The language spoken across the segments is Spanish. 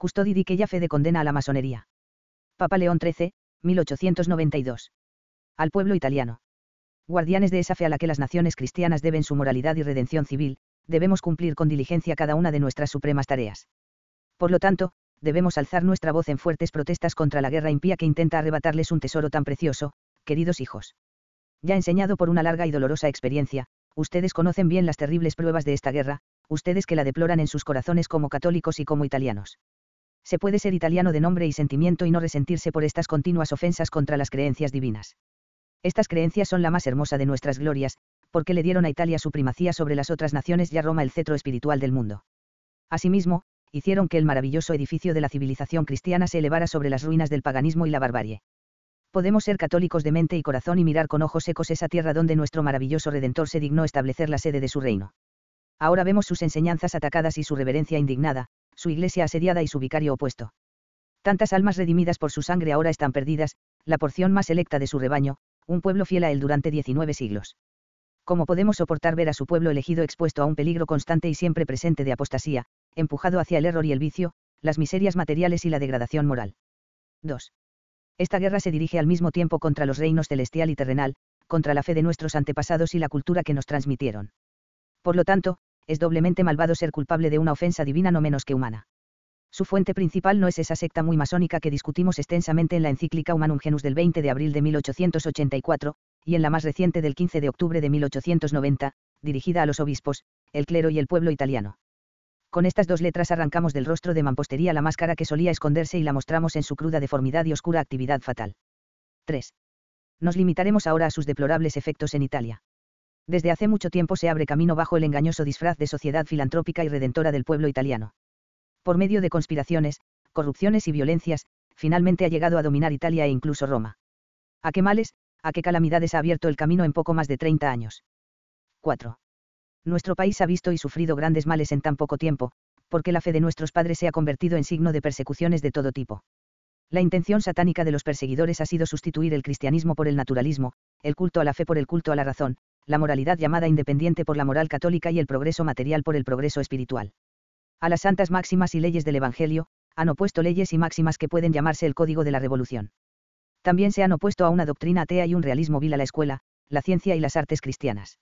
Custodi que ya fe de condena a la masonería. Papa León XIII, 1892. Al pueblo italiano. Guardianes de esa fe a la que las naciones cristianas deben su moralidad y redención civil, debemos cumplir con diligencia cada una de nuestras supremas tareas. Por lo tanto, debemos alzar nuestra voz en fuertes protestas contra la guerra impía que intenta arrebatarles un tesoro tan precioso, queridos hijos. Ya enseñado por una larga y dolorosa experiencia, ustedes conocen bien las terribles pruebas de esta guerra, ustedes que la deploran en sus corazones como católicos y como italianos se puede ser italiano de nombre y sentimiento y no resentirse por estas continuas ofensas contra las creencias divinas. Estas creencias son la más hermosa de nuestras glorias, porque le dieron a Italia su primacía sobre las otras naciones y a Roma el cetro espiritual del mundo. Asimismo, hicieron que el maravilloso edificio de la civilización cristiana se elevara sobre las ruinas del paganismo y la barbarie. Podemos ser católicos de mente y corazón y mirar con ojos secos esa tierra donde nuestro maravilloso Redentor se dignó establecer la sede de su reino. Ahora vemos sus enseñanzas atacadas y su reverencia indignada, su iglesia asediada y su vicario opuesto. Tantas almas redimidas por su sangre ahora están perdidas, la porción más electa de su rebaño, un pueblo fiel a él durante 19 siglos. ¿Cómo podemos soportar ver a su pueblo elegido expuesto a un peligro constante y siempre presente de apostasía, empujado hacia el error y el vicio, las miserias materiales y la degradación moral? 2. Esta guerra se dirige al mismo tiempo contra los reinos celestial y terrenal, contra la fe de nuestros antepasados y la cultura que nos transmitieron. Por lo tanto, es doblemente malvado ser culpable de una ofensa divina no menos que humana. Su fuente principal no es esa secta muy masónica que discutimos extensamente en la encíclica Humanum Genus del 20 de abril de 1884, y en la más reciente del 15 de octubre de 1890, dirigida a los obispos, el clero y el pueblo italiano. Con estas dos letras arrancamos del rostro de mampostería la máscara que solía esconderse y la mostramos en su cruda deformidad y oscura actividad fatal. 3. Nos limitaremos ahora a sus deplorables efectos en Italia desde hace mucho tiempo se abre camino bajo el engañoso disfraz de sociedad filantrópica y redentora del pueblo italiano. Por medio de conspiraciones, corrupciones y violencias, finalmente ha llegado a dominar Italia e incluso Roma. ¿A qué males, a qué calamidades ha abierto el camino en poco más de 30 años? 4. Nuestro país ha visto y sufrido grandes males en tan poco tiempo, porque la fe de nuestros padres se ha convertido en signo de persecuciones de todo tipo. La intención satánica de los perseguidores ha sido sustituir el cristianismo por el naturalismo, el culto a la fe por el culto a la razón, la moralidad llamada independiente por la moral católica y el progreso material por el progreso espiritual. A las santas máximas y leyes del Evangelio, han opuesto leyes y máximas que pueden llamarse el código de la revolución. También se han opuesto a una doctrina atea y un realismo vil a la escuela, la ciencia y las artes cristianas.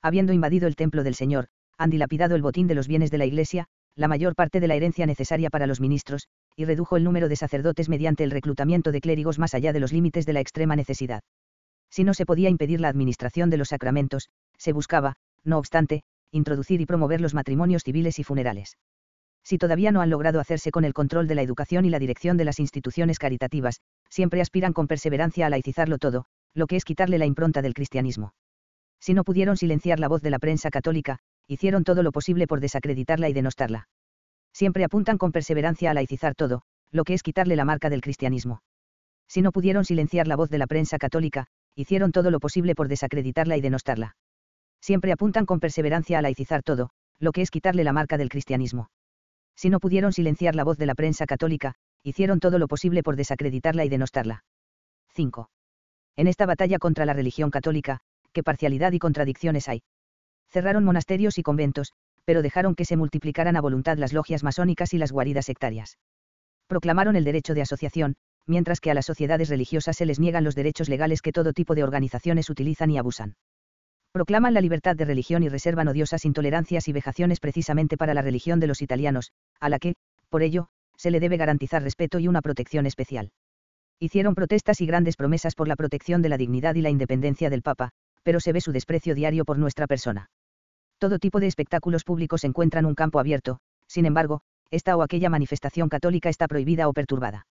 Habiendo invadido el templo del Señor, han dilapidado el botín de los bienes de la Iglesia, la mayor parte de la herencia necesaria para los ministros, y redujo el número de sacerdotes mediante el reclutamiento de clérigos más allá de los límites de la extrema necesidad. Si no se podía impedir la administración de los sacramentos, se buscaba, no obstante, introducir y promover los matrimonios civiles y funerales. Si todavía no han logrado hacerse con el control de la educación y la dirección de las instituciones caritativas, siempre aspiran con perseverancia a laicizarlo todo, lo que es quitarle la impronta del cristianismo. Si no pudieron silenciar la voz de la prensa católica, hicieron todo lo posible por desacreditarla y denostarla. Siempre apuntan con perseverancia a laicizar todo, lo que es quitarle la marca del cristianismo. Si no pudieron silenciar la voz de la prensa católica, hicieron todo lo posible por desacreditarla y denostarla. Siempre apuntan con perseverancia a laicizar todo, lo que es quitarle la marca del cristianismo. Si no pudieron silenciar la voz de la prensa católica, hicieron todo lo posible por desacreditarla y denostarla. 5. En esta batalla contra la religión católica, ¿qué parcialidad y contradicciones hay? cerraron monasterios y conventos, pero dejaron que se multiplicaran a voluntad las logias masónicas y las guaridas sectarias. Proclamaron el derecho de asociación, mientras que a las sociedades religiosas se les niegan los derechos legales que todo tipo de organizaciones utilizan y abusan. Proclaman la libertad de religión y reservan odiosas intolerancias y vejaciones precisamente para la religión de los italianos, a la que, por ello, se le debe garantizar respeto y una protección especial. Hicieron protestas y grandes promesas por la protección de la dignidad y la independencia del Papa, pero se ve su desprecio diario por nuestra persona. Todo tipo de espectáculos públicos encuentran un campo abierto, sin embargo, esta o aquella manifestación católica está prohibida o perturbada.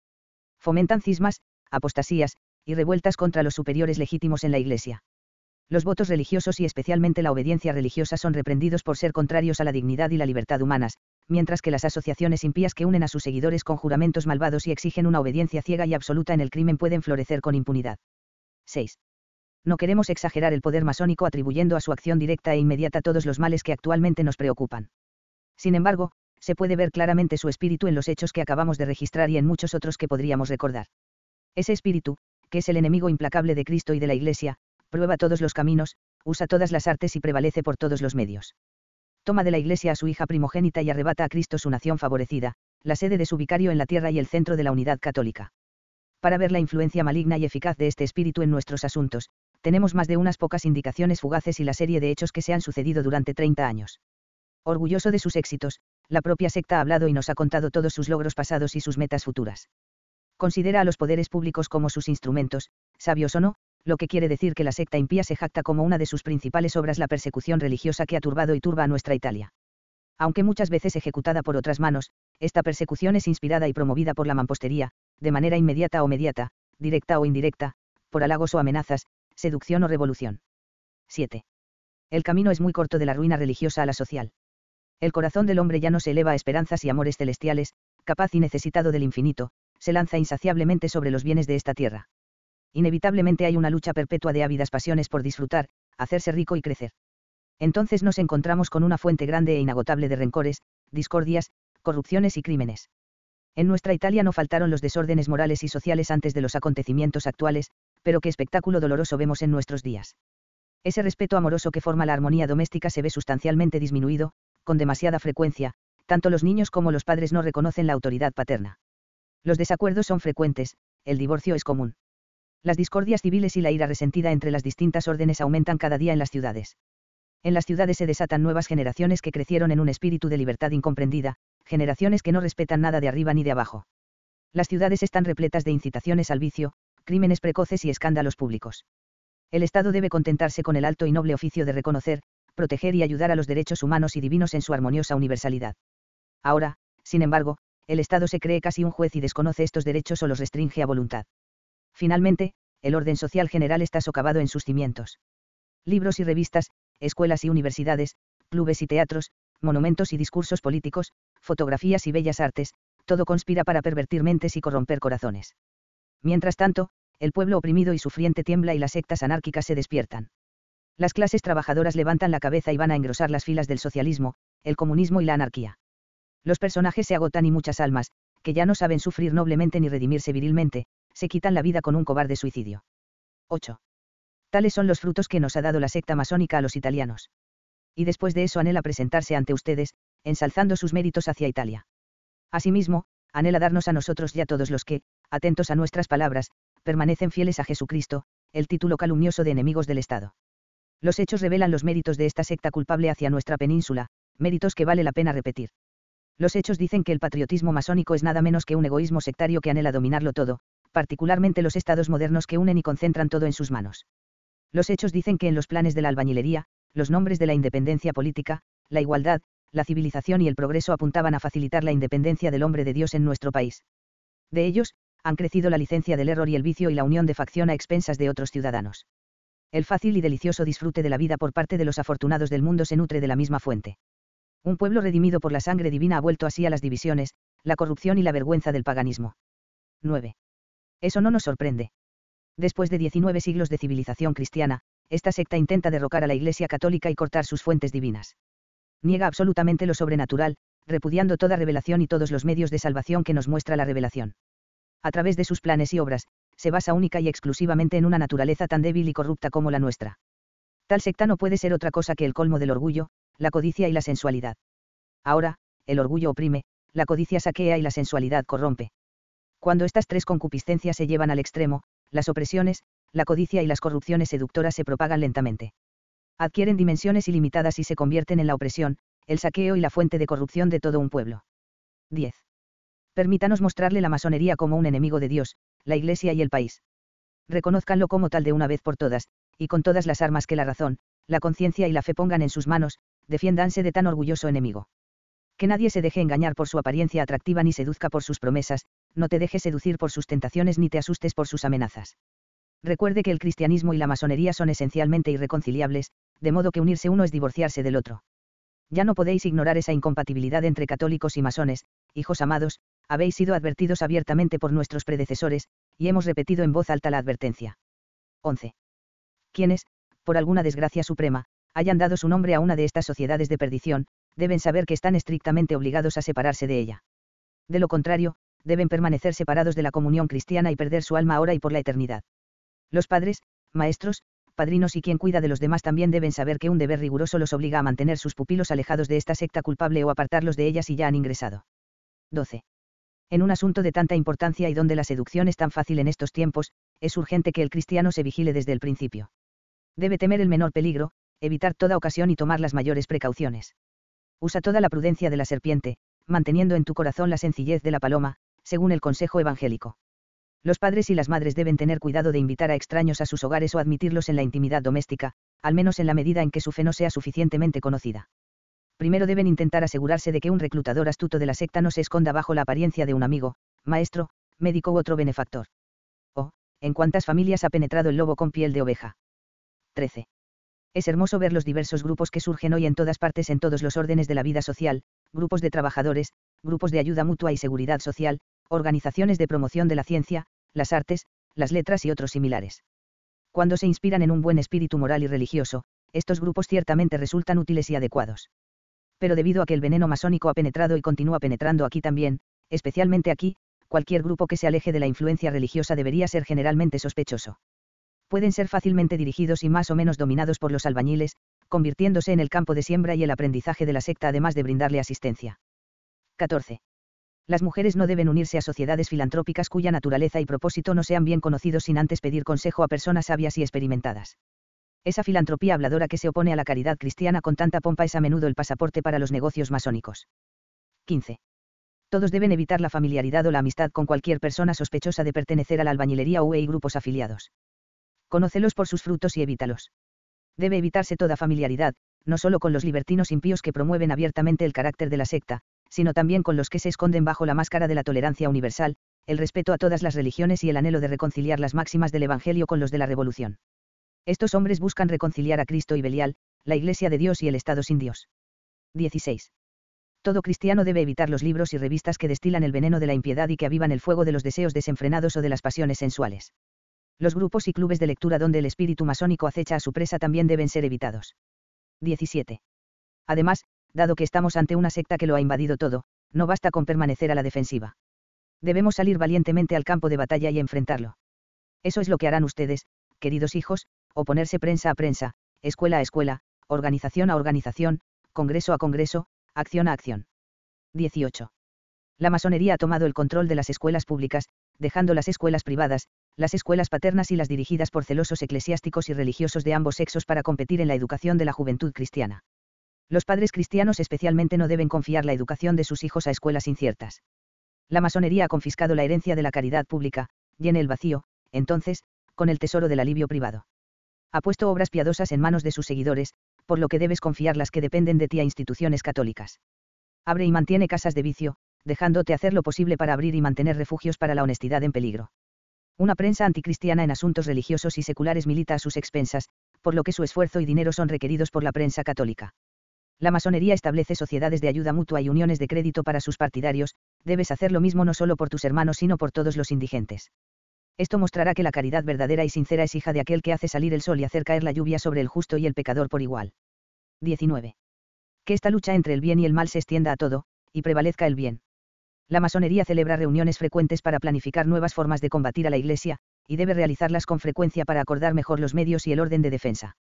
Fomentan cismas, apostasías, y revueltas contra los superiores legítimos en la Iglesia. Los votos religiosos y especialmente la obediencia religiosa son reprendidos por ser contrarios a la dignidad y la libertad humanas, mientras que las asociaciones impías que unen a sus seguidores con juramentos malvados y exigen una obediencia ciega y absoluta en el crimen pueden florecer con impunidad. 6 no queremos exagerar el poder masónico atribuyendo a su acción directa e inmediata todos los males que actualmente nos preocupan. Sin embargo, se puede ver claramente su espíritu en los hechos que acabamos de registrar y en muchos otros que podríamos recordar. Ese espíritu, que es el enemigo implacable de Cristo y de la Iglesia, prueba todos los caminos, usa todas las artes y prevalece por todos los medios. Toma de la Iglesia a su hija primogénita y arrebata a Cristo su nación favorecida, la sede de su vicario en la tierra y el centro de la unidad católica. Para ver la influencia maligna y eficaz de este espíritu en nuestros asuntos, tenemos más de unas pocas indicaciones fugaces y la serie de hechos que se han sucedido durante 30 años. Orgulloso de sus éxitos, la propia secta ha hablado y nos ha contado todos sus logros pasados y sus metas futuras. Considera a los poderes públicos como sus instrumentos, sabios o no, lo que quiere decir que la secta impía se jacta como una de sus principales obras la persecución religiosa que ha turbado y turba a nuestra Italia. Aunque muchas veces ejecutada por otras manos, esta persecución es inspirada y promovida por la mampostería, de manera inmediata o mediata, directa o indirecta, por halagos o amenazas, seducción o revolución. 7. El camino es muy corto de la ruina religiosa a la social. El corazón del hombre ya no se eleva a esperanzas y amores celestiales, capaz y necesitado del infinito, se lanza insaciablemente sobre los bienes de esta tierra. Inevitablemente hay una lucha perpetua de ávidas pasiones por disfrutar, hacerse rico y crecer. Entonces nos encontramos con una fuente grande e inagotable de rencores, discordias, corrupciones y crímenes. En nuestra Italia no faltaron los desórdenes morales y sociales antes de los acontecimientos actuales, pero qué espectáculo doloroso vemos en nuestros días. Ese respeto amoroso que forma la armonía doméstica se ve sustancialmente disminuido, con demasiada frecuencia, tanto los niños como los padres no reconocen la autoridad paterna. Los desacuerdos son frecuentes, el divorcio es común. Las discordias civiles y la ira resentida entre las distintas órdenes aumentan cada día en las ciudades. En las ciudades se desatan nuevas generaciones que crecieron en un espíritu de libertad incomprendida, generaciones que no respetan nada de arriba ni de abajo. Las ciudades están repletas de incitaciones al vicio, crímenes precoces y escándalos públicos. El Estado debe contentarse con el alto y noble oficio de reconocer, proteger y ayudar a los derechos humanos y divinos en su armoniosa universalidad. Ahora, sin embargo, el Estado se cree casi un juez y desconoce estos derechos o los restringe a voluntad. Finalmente, el orden social general está socavado en sus cimientos. Libros y revistas, escuelas y universidades, clubes y teatros, monumentos y discursos políticos, fotografías y bellas artes, todo conspira para pervertir mentes y corromper corazones. Mientras tanto, el pueblo oprimido y sufriente tiembla y las sectas anárquicas se despiertan. Las clases trabajadoras levantan la cabeza y van a engrosar las filas del socialismo, el comunismo y la anarquía. Los personajes se agotan y muchas almas, que ya no saben sufrir noblemente ni redimirse virilmente, se quitan la vida con un cobarde suicidio. 8. Tales son los frutos que nos ha dado la secta masónica a los italianos. Y después de eso anhela presentarse ante ustedes, ensalzando sus méritos hacia Italia. Asimismo, anhela darnos a nosotros y a todos los que, atentos a nuestras palabras, permanecen fieles a Jesucristo, el título calumnioso de enemigos del Estado. Los hechos revelan los méritos de esta secta culpable hacia nuestra península, méritos que vale la pena repetir. Los hechos dicen que el patriotismo masónico es nada menos que un egoísmo sectario que anhela dominarlo todo, particularmente los estados modernos que unen y concentran todo en sus manos. Los hechos dicen que en los planes de la albañilería, los nombres de la independencia política, la igualdad, la civilización y el progreso apuntaban a facilitar la independencia del hombre de Dios en nuestro país. De ellos, han crecido la licencia del error y el vicio y la unión de facción a expensas de otros ciudadanos. El fácil y delicioso disfrute de la vida por parte de los afortunados del mundo se nutre de la misma fuente. Un pueblo redimido por la sangre divina ha vuelto así a las divisiones, la corrupción y la vergüenza del paganismo. 9. Eso no nos sorprende. Después de 19 siglos de civilización cristiana, esta secta intenta derrocar a la Iglesia católica y cortar sus fuentes divinas. Niega absolutamente lo sobrenatural, repudiando toda revelación y todos los medios de salvación que nos muestra la revelación a través de sus planes y obras, se basa única y exclusivamente en una naturaleza tan débil y corrupta como la nuestra. Tal secta no puede ser otra cosa que el colmo del orgullo, la codicia y la sensualidad. Ahora, el orgullo oprime, la codicia saquea y la sensualidad corrompe. Cuando estas tres concupiscencias se llevan al extremo, las opresiones, la codicia y las corrupciones seductoras se propagan lentamente. Adquieren dimensiones ilimitadas y se convierten en la opresión, el saqueo y la fuente de corrupción de todo un pueblo. 10. Permítanos mostrarle la masonería como un enemigo de Dios, la Iglesia y el país. Reconózcanlo como tal de una vez por todas, y con todas las armas que la razón, la conciencia y la fe pongan en sus manos, defiéndanse de tan orgulloso enemigo. Que nadie se deje engañar por su apariencia atractiva ni seduzca por sus promesas, no te dejes seducir por sus tentaciones ni te asustes por sus amenazas. Recuerde que el cristianismo y la masonería son esencialmente irreconciliables, de modo que unirse uno es divorciarse del otro ya no podéis ignorar esa incompatibilidad entre católicos y masones, hijos amados, habéis sido advertidos abiertamente por nuestros predecesores, y hemos repetido en voz alta la advertencia. 11. Quienes, por alguna desgracia suprema, hayan dado su nombre a una de estas sociedades de perdición, deben saber que están estrictamente obligados a separarse de ella. De lo contrario, deben permanecer separados de la comunión cristiana y perder su alma ahora y por la eternidad. Los padres, maestros, padrinos y quien cuida de los demás también deben saber que un deber riguroso los obliga a mantener sus pupilos alejados de esta secta culpable o apartarlos de ella si ya han ingresado. 12. En un asunto de tanta importancia y donde la seducción es tan fácil en estos tiempos, es urgente que el cristiano se vigile desde el principio. Debe temer el menor peligro, evitar toda ocasión y tomar las mayores precauciones. Usa toda la prudencia de la serpiente, manteniendo en tu corazón la sencillez de la paloma, según el consejo evangélico. Los padres y las madres deben tener cuidado de invitar a extraños a sus hogares o admitirlos en la intimidad doméstica, al menos en la medida en que su fe no sea suficientemente conocida. Primero deben intentar asegurarse de que un reclutador astuto de la secta no se esconda bajo la apariencia de un amigo, maestro, médico u otro benefactor. O, en cuántas familias ha penetrado el lobo con piel de oveja. 13. Es hermoso ver los diversos grupos que surgen hoy en todas partes en todos los órdenes de la vida social, grupos de trabajadores, grupos de ayuda mutua y seguridad social, organizaciones de promoción de la ciencia, las artes, las letras y otros similares. Cuando se inspiran en un buen espíritu moral y religioso, estos grupos ciertamente resultan útiles y adecuados pero debido a que el veneno masónico ha penetrado y continúa penetrando aquí también, especialmente aquí, cualquier grupo que se aleje de la influencia religiosa debería ser generalmente sospechoso. Pueden ser fácilmente dirigidos y más o menos dominados por los albañiles, convirtiéndose en el campo de siembra y el aprendizaje de la secta además de brindarle asistencia. 14. Las mujeres no deben unirse a sociedades filantrópicas cuya naturaleza y propósito no sean bien conocidos sin antes pedir consejo a personas sabias y experimentadas. Esa filantropía habladora que se opone a la caridad cristiana con tanta pompa es a menudo el pasaporte para los negocios masónicos. 15. Todos deben evitar la familiaridad o la amistad con cualquier persona sospechosa de pertenecer a la albañilería UE y grupos afiliados. Conócelos por sus frutos y evítalos. Debe evitarse toda familiaridad, no solo con los libertinos impíos que promueven abiertamente el carácter de la secta, sino también con los que se esconden bajo la máscara de la tolerancia universal, el respeto a todas las religiones y el anhelo de reconciliar las máximas del Evangelio con los de la Revolución. Estos hombres buscan reconciliar a Cristo y Belial, la Iglesia de Dios y el Estado sin Dios. 16. Todo cristiano debe evitar los libros y revistas que destilan el veneno de la impiedad y que avivan el fuego de los deseos desenfrenados o de las pasiones sensuales. Los grupos y clubes de lectura donde el espíritu masónico acecha a su presa también deben ser evitados. 17. Además, dado que estamos ante una secta que lo ha invadido todo, no basta con permanecer a la defensiva. Debemos salir valientemente al campo de batalla y enfrentarlo. Eso es lo que harán ustedes, queridos hijos, oponerse prensa a prensa, escuela a escuela, organización a organización, congreso a congreso, acción a acción. 18. La masonería ha tomado el control de las escuelas públicas, dejando las escuelas privadas, las escuelas paternas y las dirigidas por celosos eclesiásticos y religiosos de ambos sexos para competir en la educación de la juventud cristiana. Los padres cristianos especialmente no deben confiar la educación de sus hijos a escuelas inciertas. La masonería ha confiscado la herencia de la caridad pública, llena el vacío, entonces, con el tesoro del alivio privado ha puesto obras piadosas en manos de sus seguidores, por lo que debes confiar las que dependen de ti a instituciones católicas. Abre y mantiene casas de vicio, dejándote hacer lo posible para abrir y mantener refugios para la honestidad en peligro. Una prensa anticristiana en asuntos religiosos y seculares milita a sus expensas, por lo que su esfuerzo y dinero son requeridos por la prensa católica. La masonería establece sociedades de ayuda mutua y uniones de crédito para sus partidarios, debes hacer lo mismo no solo por tus hermanos sino por todos los indigentes. Esto mostrará que la caridad verdadera y sincera es hija de aquel que hace salir el sol y hacer caer la lluvia sobre el justo y el pecador por igual. 19. Que esta lucha entre el bien y el mal se extienda a todo, y prevalezca el bien. La masonería celebra reuniones frecuentes para planificar nuevas formas de combatir a la Iglesia, y debe realizarlas con frecuencia para acordar mejor los medios y el orden de defensa.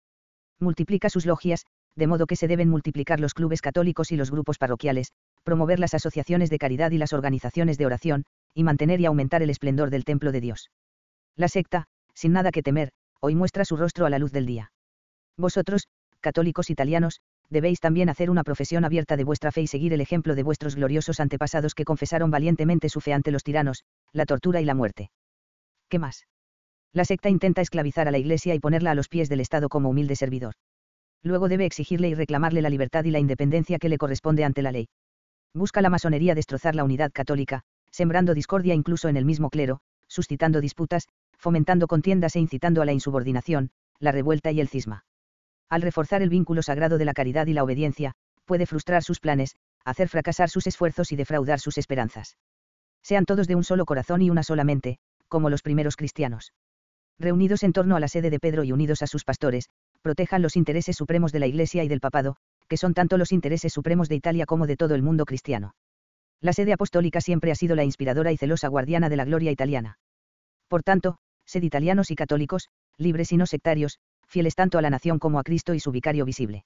Multiplica sus logias, de modo que se deben multiplicar los clubes católicos y los grupos parroquiales, promover las asociaciones de caridad y las organizaciones de oración, y mantener y aumentar el esplendor del templo de Dios. La secta, sin nada que temer, hoy muestra su rostro a la luz del día. Vosotros, católicos italianos, debéis también hacer una profesión abierta de vuestra fe y seguir el ejemplo de vuestros gloriosos antepasados que confesaron valientemente su fe ante los tiranos, la tortura y la muerte. ¿Qué más? La secta intenta esclavizar a la Iglesia y ponerla a los pies del Estado como humilde servidor. Luego debe exigirle y reclamarle la libertad y la independencia que le corresponde ante la ley. Busca la masonería destrozar la unidad católica, sembrando discordia incluso en el mismo clero, suscitando disputas, fomentando contiendas e incitando a la insubordinación, la revuelta y el cisma. Al reforzar el vínculo sagrado de la caridad y la obediencia, puede frustrar sus planes, hacer fracasar sus esfuerzos y defraudar sus esperanzas. Sean todos de un solo corazón y una sola mente, como los primeros cristianos. Reunidos en torno a la sede de Pedro y unidos a sus pastores, protejan los intereses supremos de la Iglesia y del Papado, que son tanto los intereses supremos de Italia como de todo el mundo cristiano. La sede apostólica siempre ha sido la inspiradora y celosa guardiana de la gloria italiana. Por tanto, sed italianos y católicos, libres y no sectarios, fieles tanto a la nación como a Cristo y su vicario visible.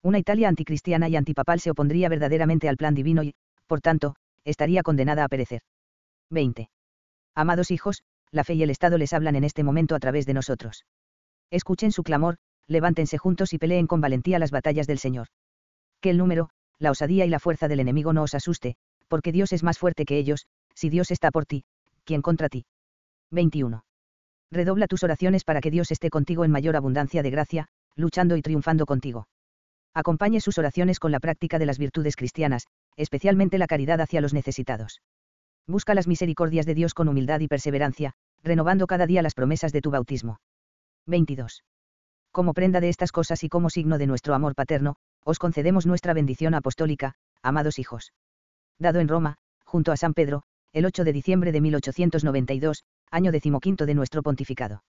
Una Italia anticristiana y antipapal se opondría verdaderamente al plan divino y, por tanto, estaría condenada a perecer. 20. Amados hijos, la fe y el Estado les hablan en este momento a través de nosotros. Escuchen su clamor, levántense juntos y peleen con valentía las batallas del Señor. Que el número, la osadía y la fuerza del enemigo no os asuste, porque Dios es más fuerte que ellos, si Dios está por ti, ¿quién contra ti? 21. Redobla tus oraciones para que Dios esté contigo en mayor abundancia de gracia, luchando y triunfando contigo. Acompañe sus oraciones con la práctica de las virtudes cristianas, especialmente la caridad hacia los necesitados. Busca las misericordias de Dios con humildad y perseverancia, renovando cada día las promesas de tu bautismo. 22. Como prenda de estas cosas y como signo de nuestro amor paterno, os concedemos nuestra bendición apostólica, amados hijos. Dado en Roma, junto a San Pedro, el 8 de diciembre de 1892, año decimoquinto de nuestro pontificado.